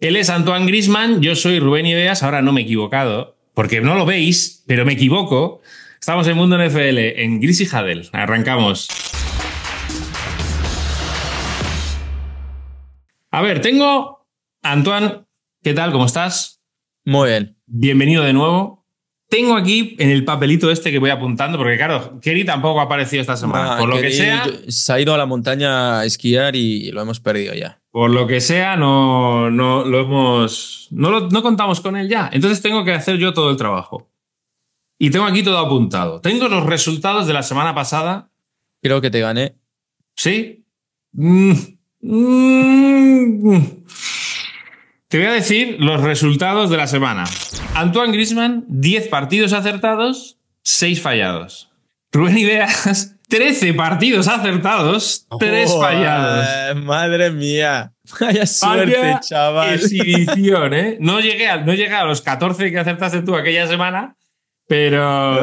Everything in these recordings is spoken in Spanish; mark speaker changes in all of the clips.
Speaker 1: Él es Antoine Grisman, yo soy Rubén Ideas, ahora no me he equivocado, porque no lo veis, pero me equivoco. Estamos en Mundo NFL, en Gris y Hadel. Arrancamos. A ver, tengo. Antoine, ¿qué tal? ¿Cómo estás? Muy bien. Bienvenido de nuevo. Tengo aquí en el papelito este que voy apuntando, porque claro, Kerry tampoco ha aparecido esta semana. por lo que sea.
Speaker 2: Se ha ido a la montaña a esquiar y lo hemos perdido ya.
Speaker 1: Por lo que sea, no, no lo hemos. No, lo, no contamos con él ya. Entonces tengo que hacer yo todo el trabajo. Y tengo aquí todo apuntado. Tengo los resultados de la semana pasada. Creo que te gané. ¿Sí? Mm, mm, mm. te voy a decir los resultados de la semana. Antoine Grisman, 10 partidos acertados, 6 fallados. Rubén Ideas, 13 partidos acertados, 3 fallados. Madre mía. Vaya suerte, chaval. Exhibición, ¿eh? No llegué, a, los 14 que acertaste tú aquella semana, pero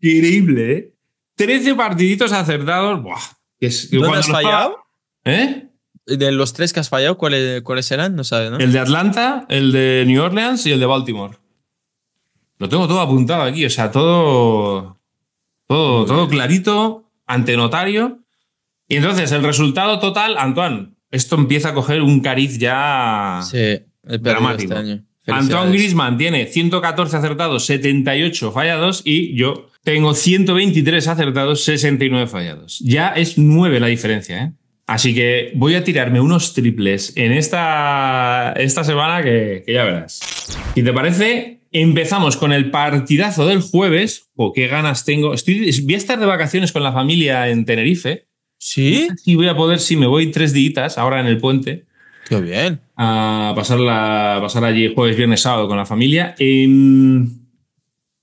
Speaker 1: increíble, ¿eh? 13 partiditos acertados. Buah, has fallado?
Speaker 2: ¿Eh? De los tres que has fallado, ¿cuáles, cuáles No sabes, ¿no? El de
Speaker 1: Atlanta, el de New Orleans y el de Baltimore. Lo tengo todo apuntado aquí, o sea, todo, todo, todo clarito, ante notario. Y entonces, el resultado total, Antoine, esto empieza a coger un cariz ya sí, este dramático. Este año. Antoine Grisman tiene 114 acertados, 78 fallados y yo tengo 123 acertados, 69 fallados. Ya es 9 la diferencia, ¿eh? Así que voy a tirarme unos triples en esta, esta semana que, ya verás. ¿Y te parece, Empezamos con el partidazo del jueves. o qué ganas tengo. voy a estar de vacaciones con la familia en Tenerife. ¿Sí? Y voy a poder, Si me voy tres días ahora en el puente. Qué bien. A pasar, pasar allí jueves, viernes, sábado con la familia. Em,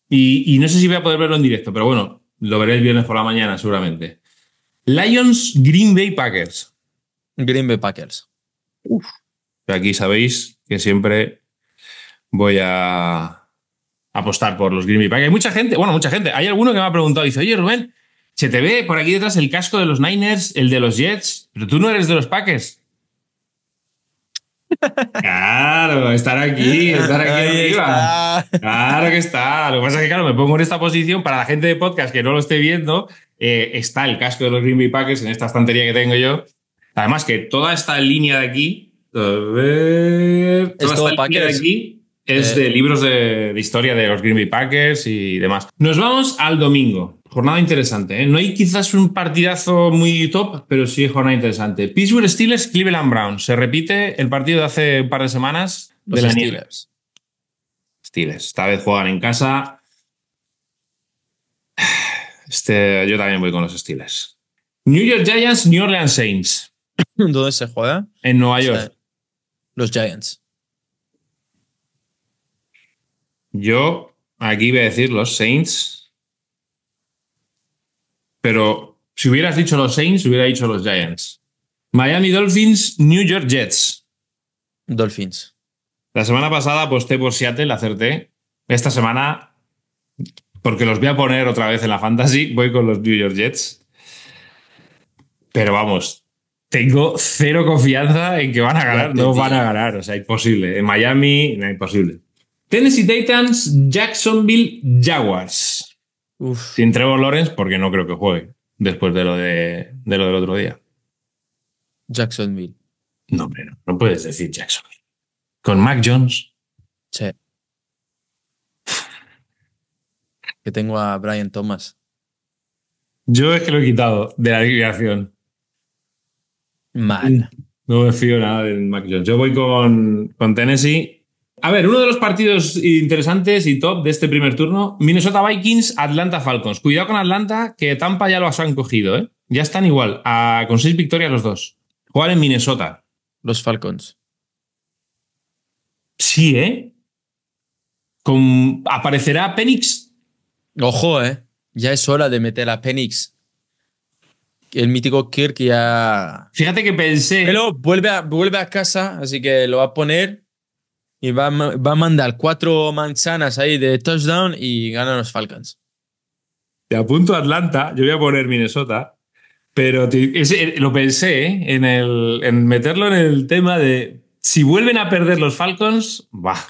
Speaker 1: y, no sé si voy a poder verlo en directo, pero bueno, lo veré el viernes por la mañana seguramente. Lions Green Bay Packers. Green Bay Packers. Uf. Aquí sabéis que siempre voy a apostar por los Green Packers. Hay mucha gente, bueno, mucha gente. Hay alguno que me ha preguntado, y dice, oye Rubén, se te ve por aquí detrás el casco de los Niners, el de los Jets, pero tú no eres de los Packers. Claro, estar aquí, estar aquí arriba. Claro que está. Lo que pasa es que, claro, me pongo en esta posición. Para la gente de podcast que no lo esté viendo, eh, está el casco de los Green Packers en esta estantería que tengo yo. Además, que toda esta línea de aquí. toda esta línea de aquí es eh. de libros de, historia de los Green Bay Packers y demás. Nos vamos al domingo. Jornada interesante. ¿eh? No hay quizás un partidazo muy top, pero sí jornada interesante. Pittsburgh Steelers, Cleveland Brown. Se repite el partido de hace un par de semanas de los Steelers. Steelers. Esta vez juegan en casa. Este, yo también voy con los Steelers. New York Giants, New Orleans Saints. ¿Dónde se juega? En Nueva York. los Giants. Yo aquí voy a decir los Saints, pero si hubieras dicho los Saints, hubiera dicho los Giants. Miami Dolphins, New York Jets. Dolphins. La semana pasada aposté por Seattle, acerté. Esta semana, porque los voy a poner otra vez en la fantasy, voy con los New York Jets. Pero vamos, tengo cero confianza en que van a ganar. No van a ganar, o sea, imposible. En Miami, no, imposible. Tennessee Titans, Jacksonville Jaguars. Sin Trevor Lawrence, porque no creo que juegue después de lo, de, lo del otro día.
Speaker 2: Jacksonville. No, pero no puedes decir Jacksonville. Con Mac Jones. Sí. Que tengo a Brian Thomas. Yo es que lo he quitado de la ligación
Speaker 1: Mal. No me fío nada de Mac Jones. Yo voy con, con Tennessee a ver, uno de los partidos interesantes y top de este primer turno, Minnesota Vikings, Atlanta Falcons. Cuidado con Atlanta, que Tampa ya lo han cogido, ¿eh? Ya están igual, con seis victorias los dos. ¿Cuál en Minnesota. Los Falcons.
Speaker 2: Sí, ¿eh? Con, ¿Aparecerá Penix? Ojo, ¿eh? Ya es hora de meter a Penix. El mítico Kirk ya... Fíjate que pensé... Pero vuelve a, vuelve a casa, así que lo va a poner y va, a mandar cuatro manzanas ahí de touchdown y ganan los Falcons.
Speaker 1: Te apunto a Atlanta, yo voy a poner Minnesota, pero lo pensé ¿eh? en, el, meterlo en el tema de si vuelven a perder los Falcons,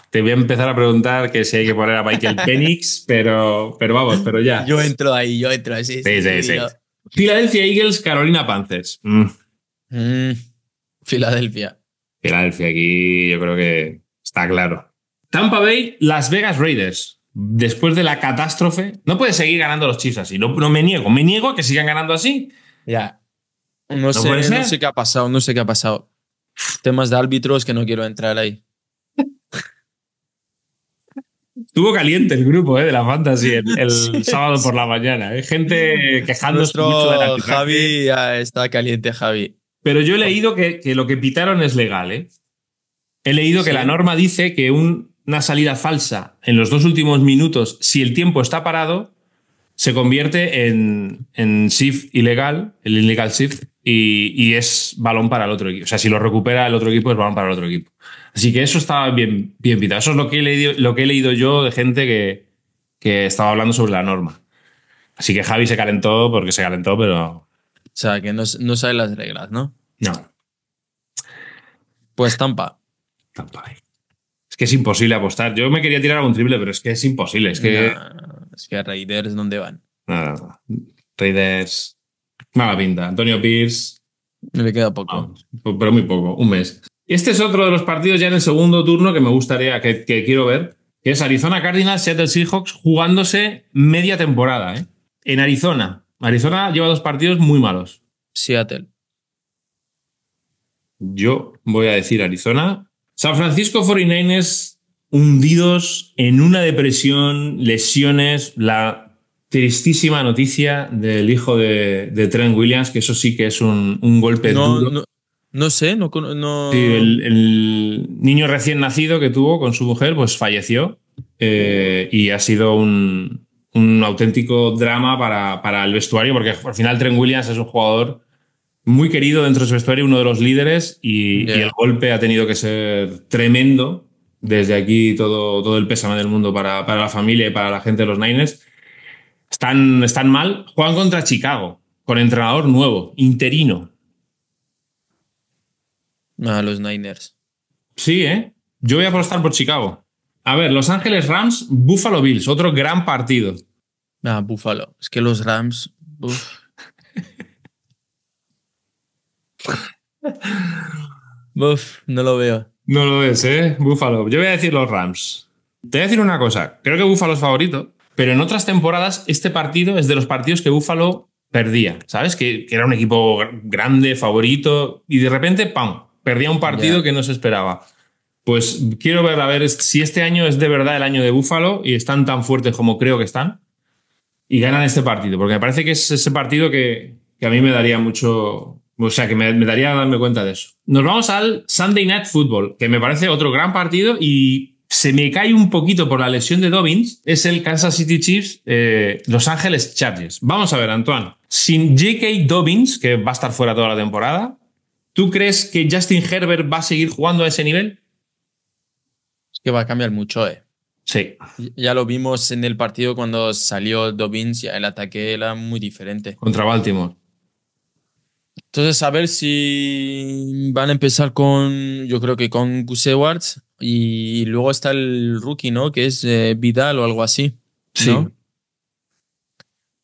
Speaker 1: te voy a empezar a preguntar que si hay que poner a Michael Penix, pero, pero vamos, pero ya. Yo entro ahí, yo entro ahí. Philadelphia Eagles, Carolina Panthers. Filadelfia. Mm. Mm, Filadelfia, aquí yo creo que Está claro. Tampa Bay, Las Vegas Raiders. Después de la catástrofe, no puede seguir ganando los Chiefs así. No, me niego, me niego a que sigan ganando así. Ya.
Speaker 2: No, sé, qué ha pasado, no sé qué ha pasado. Temas de árbitros que no quiero entrar ahí. Estuvo caliente el grupo eh, de la
Speaker 1: fantasy el, sábado por la mañana. Hay eh. gente quejándose mucho de la
Speaker 2: Javi está caliente,
Speaker 1: Javi. Pero yo he leído que, lo que pitaron es legal, ¿eh? He leído que la norma dice que una salida falsa en los dos últimos minutos, si el tiempo está parado, se convierte en, shift ilegal, el illegal shift, y, es balón para el otro equipo. O sea, si lo recupera el otro equipo, es balón para el otro equipo. Así que eso está bien, bien pitado. Eso es lo que he leído, lo que he leído yo de gente que, que estaba hablando sobre
Speaker 2: la norma. Así que Javi se calentó porque se calentó, pero. O sea, que no, saben las reglas, ¿no? No. Pues Tampa.
Speaker 1: Es que es imposible apostar. Yo me quería tirar a un triple, pero es que es imposible. Es que, a Raiders, ¿dónde van? Raiders, mala pinta. Antonio Pierce. me queda poco. pero muy poco, un mes. Este es otro de los partidos ya en el segundo turno que me gustaría, que, quiero ver, que es Arizona Cardinals, Seattle Seahawks, jugándose media temporada, ¿eh? En Arizona. Arizona lleva dos partidos muy malos. Seattle. Yo voy a decir Arizona San Francisco 49 hundidos en una depresión, lesiones, la tristísima noticia del hijo de, de Trent Williams, que eso sí que es un, golpe duro.
Speaker 2: No, sé, no... no...
Speaker 1: el, niño recién nacido que tuvo con su mujer, pues falleció eh, y ha sido un, auténtico drama para, para, el vestuario, porque al final Trent Williams es un jugador muy querido dentro de su historia, uno de los líderes, y, el golpe ha tenido que ser tremendo. Desde aquí todo, todo el pésame del mundo para, para la familia y para la gente de los Niners. Están, están mal. Juegan contra Chicago, con entrenador nuevo, interino. ah, los Niners. Sí, ¿eh? Yo voy a apostar por Chicago. A ver, Los Ángeles Rams, Buffalo Bills, otro gran partido.
Speaker 2: Ah, Buffalo. Es que los Rams. Buf, no lo veo. No lo ves, ¿eh?
Speaker 1: Búfalo. Yo voy a decir los Rams. Te voy a decir una cosa. Creo que Búfalo es favorito, pero en otras temporadas este partido es de los partidos que Búfalo perdía, ¿sabes? Que, era un equipo grande, favorito, y de repente, ¡pam!, perdía un partido que no se esperaba. Pues quiero ver a ver si este año es de verdad el año de Búfalo y están tan fuertes como creo que están y ganan este partido, porque me parece que es ese partido que a mí me daría mucho, o sea, que me, daría a darme cuenta de eso. Nos vamos al Sunday Night Football, que me parece otro gran partido y se me cae un poquito por la lesión de Dobbins. Es el Kansas City Chiefs, eh, Los Ángeles Chargers. Vamos a ver, Antoine. Sin J.K. Dobbins, que va a estar fuera toda la
Speaker 2: temporada, ¿tú crees que Justin Herbert va a seguir jugando a ese nivel? Es que va a cambiar mucho, ¿eh? Sí. Ya lo vimos en el partido cuando salió Dobbins, el ataque era muy diferente. Contra Baltimore. Entonces, a ver si van a empezar con, yo creo que con Gus Edwards y luego está el rookie, ¿no? Que es eh, Vidal o algo así. Sí.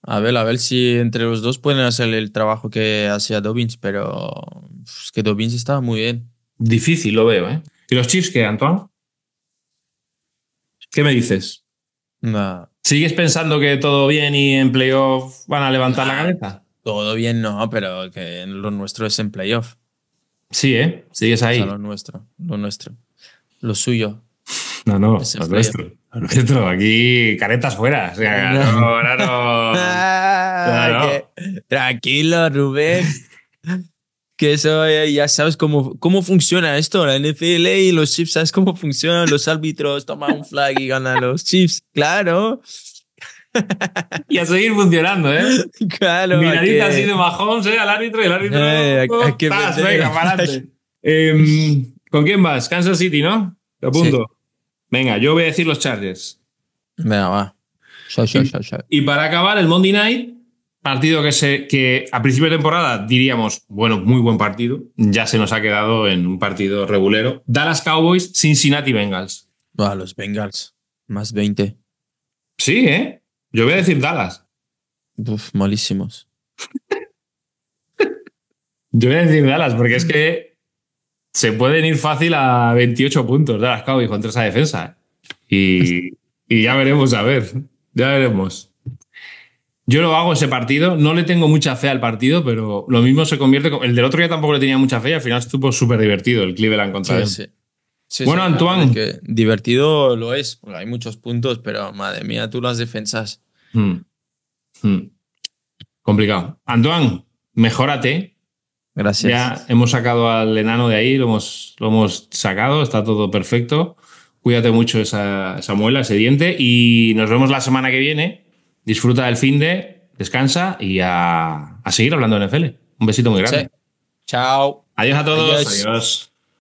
Speaker 2: A ver, a ver si entre los dos pueden hacer el trabajo que hacía Dobbins, pero es pues, que Dobbins estaba muy bien. Difícil, lo veo, ¿eh? ¿Y los chips qué, Antoine? ¿Qué me dices? Nada.
Speaker 1: ¿Sigues pensando que todo bien y en playoff van a levantar la cabeza?
Speaker 2: Todo bien, no, pero que lo nuestro es en playoff. Sí, ¿eh? Sigues ahí. lo nuestro, lo nuestro. Lo suyo. No, no, es lo nuestro. Lo nuestro.
Speaker 1: Aquí, caretas fuera. O sea,
Speaker 2: ah, tranquilo, Rubén. que eso eh, ya sabes cómo, cómo funciona esto, la NFL y los chips, sabes cómo funcionan los árbitros, toman un flag y ganan los chips, claro. y a seguir funcionando, ¿eh? Claro. Miradita así de Mahomes,
Speaker 1: ¿eh? Al árbitro y el árbitro. Eh, no, a, ah, venga, para em, ¿Con quién vas? Kansas City, ¿no? Te apunto. Venga, yo voy a decir los Chargers. Venga, va. y, para acabar, el Monday Night, partido que, se, que a principio de temporada diríamos, bueno, muy buen partido. Ya se nos ha quedado en un partido regulero. Dallas Cowboys, Cincinnati
Speaker 2: Bengals. Va los Bengals. Más 20. Sí, ¿eh? Yo voy a decir Dallas. Uf, malísimos.
Speaker 1: Yo voy a decir Dallas, porque es que se pueden ir fácil a 28 puntos Dallas Cowboys contra esa defensa. Y, ya veremos, a ver. Ya veremos. Yo lo hago ese partido. No le tengo mucha fe al partido, pero lo mismo se convierte. Con... El
Speaker 2: del otro día tampoco le tenía mucha fe y al final estuvo súper divertido el Cleveland contra sí, bueno, Antoine. divertido lo es, porque hay muchos puntos, pero madre mía, tú las defensas. Hmm.
Speaker 1: Hmm. Complicado.
Speaker 2: Antoine, mejórate.
Speaker 1: Gracias. Ya hemos sacado al enano de ahí, lo hemos, lo hemos sacado, está todo perfecto. Cuídate mucho esa, muela, ese diente, y nos vemos la semana que viene. Disfruta del fin de, descansa y a, a seguir hablando de NFL. Un besito muy grande.
Speaker 2: Chao. Adiós a todos. Adiós.